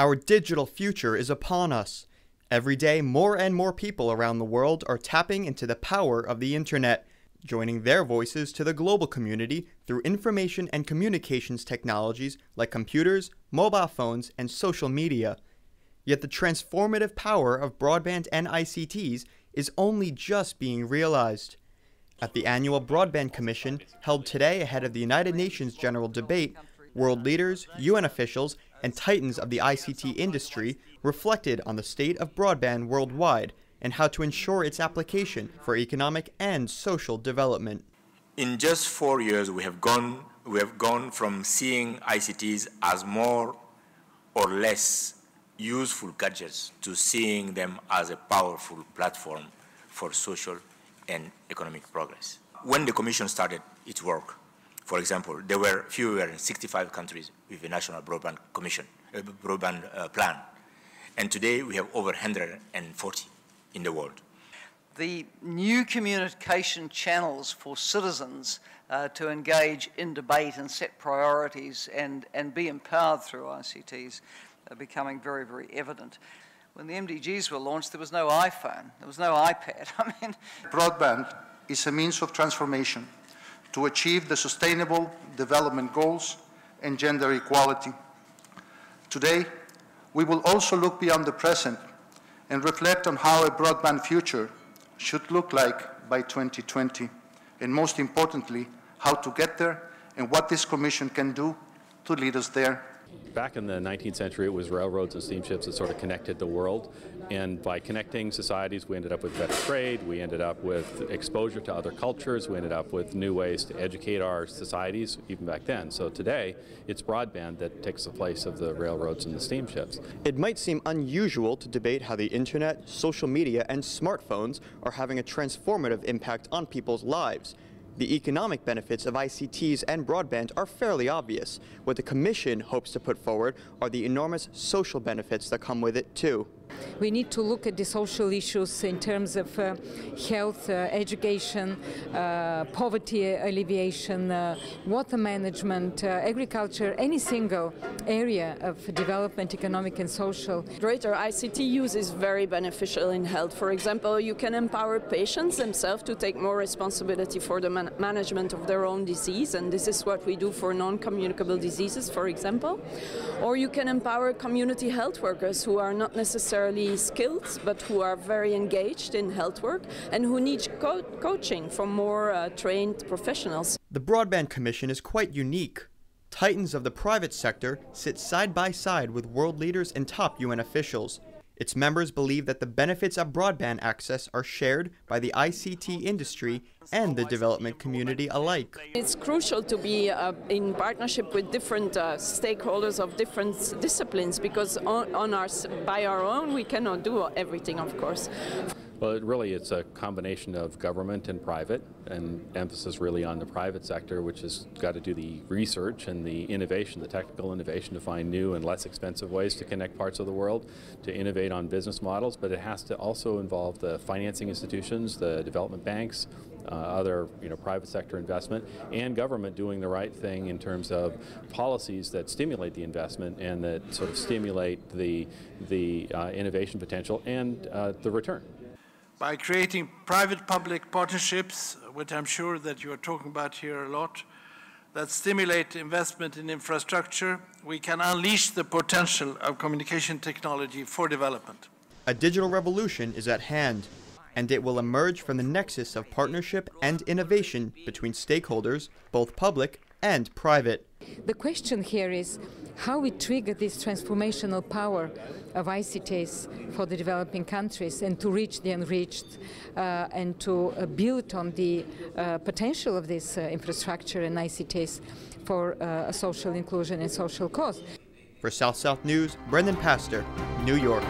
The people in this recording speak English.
Our digital future is upon us. Every day, more and more people around the world are tapping into the power of the internet, joining their voices to the global community through information and communications technologies like computers, mobile phones, and social media. Yet the transformative power of broadband and ICTs is only just being realized. At the annual Broadband Commission, held today ahead of the United Nations General Debate, world leaders, UN officials, and titans of the ICT industry reflected on the state of broadband worldwide and how to ensure its application for economic and social development. In just four years, we have gone, we have gone from seeing ICTs as more or less useful gadgets to seeing them as a powerful platform for social and economic progress. When the Commission started its work, for example, there were fewer than 65 countries with a national broadband commission, uh, broadband uh, plan. And today we have over 140 in the world. The new communication channels for citizens uh, to engage in debate and set priorities and, and be empowered through ICTs are becoming very, very evident when the MDGs were launched, there was no iPhone, there was no iPad. I mean, broadband is a means of transformation to achieve the Sustainable Development Goals and gender equality. Today, we will also look beyond the present and reflect on how a broadband future should look like by 2020, and most importantly, how to get there and what this Commission can do to lead us there back in the 19th century, it was railroads and steamships that sort of connected the world. And by connecting societies, we ended up with better trade, we ended up with exposure to other cultures, we ended up with new ways to educate our societies, even back then. So today, it's broadband that takes the place of the railroads and the steamships. It might seem unusual to debate how the internet, social media, and smartphones are having a transformative impact on people's lives. The economic benefits of ICTs and broadband are fairly obvious. What the Commission hopes to put forward are the enormous social benefits that come with it, too we need to look at the social issues in terms of uh, health, uh, education, uh, poverty alleviation, uh, water management, uh, agriculture, any single area of development, economic and social. Greater ICT use is very beneficial in health. For example, you can empower patients themselves to take more responsibility for the man management of their own disease, and this is what we do for non-communicable diseases, for example. Or you can empower community health workers who are not necessarily necessarily skilled, but who are very engaged in health work and who need co coaching from more uh, trained professionals. The Broadband Commission is quite unique. Titans of the private sector sit side by side with world leaders and top UN officials. Its members believe that the benefits of broadband access are shared by the ICT industry and the development community alike. It's crucial to be uh, in partnership with different uh, stakeholders of different disciplines because on, on our, by our own we cannot do everything, of course. Well, it really, it's a combination of government and private, and emphasis really on the private sector, which has got to do the research and the innovation, the technical innovation to find new and less expensive ways to connect parts of the world, to innovate on business models, but it has to also involve the financing institutions, the development banks, uh, uh, other you know, private sector investment, and government doing the right thing in terms of policies that stimulate the investment and that sort of stimulate the, the uh, innovation potential and uh, the return by creating private-public partnerships, which I'm sure that you are talking about here a lot, that stimulate investment in infrastructure, we can unleash the potential of communication technology for development. A digital revolution is at hand and it will emerge from the nexus of partnership and innovation between stakeholders, both public and private. The question here is how we trigger this transformational power of ICTs for the developing countries and to reach the unreached uh, and to uh, build on the uh, potential of this uh, infrastructure and ICTs for uh, social inclusion and social cause. For South South News, Brendan Pastor, New York.